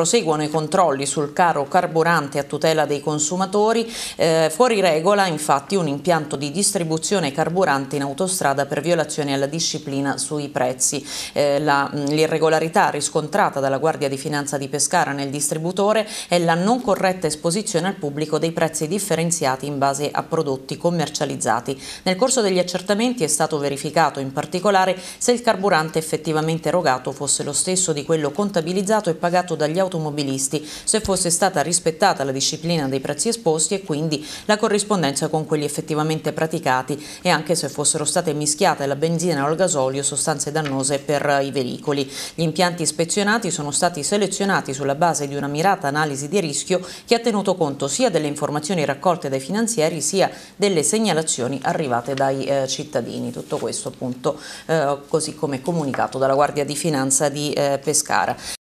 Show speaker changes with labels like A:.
A: proseguono i controlli sul caro carburante a tutela dei consumatori, eh, fuori regola infatti un impianto di distribuzione carburante in autostrada per violazione alla disciplina sui prezzi. Eh, mm, l'irregolarità riscontrata dalla Guardia di Finanza di Pescara nel distributore è la non corretta esposizione al pubblico dei prezzi differenziati in base a prodotti commercializzati. Nel corso degli accertamenti è stato verificato in particolare se il carburante effettivamente erogato fosse lo stesso di quello contabilizzato e pagato dagli autotrasportatori automobilisti, se fosse stata rispettata la disciplina dei prezzi esposti e quindi la corrispondenza con quelli effettivamente praticati e anche se fossero state mischiate la benzina o il gasolio sostanze dannose per i veicoli. Gli impianti ispezionati sono stati selezionati sulla base di una mirata analisi di rischio che ha tenuto conto sia delle informazioni raccolte dai finanzieri sia delle segnalazioni arrivate dai eh, cittadini. Tutto questo appunto eh, così come comunicato dalla Guardia di Finanza di eh, Pescara.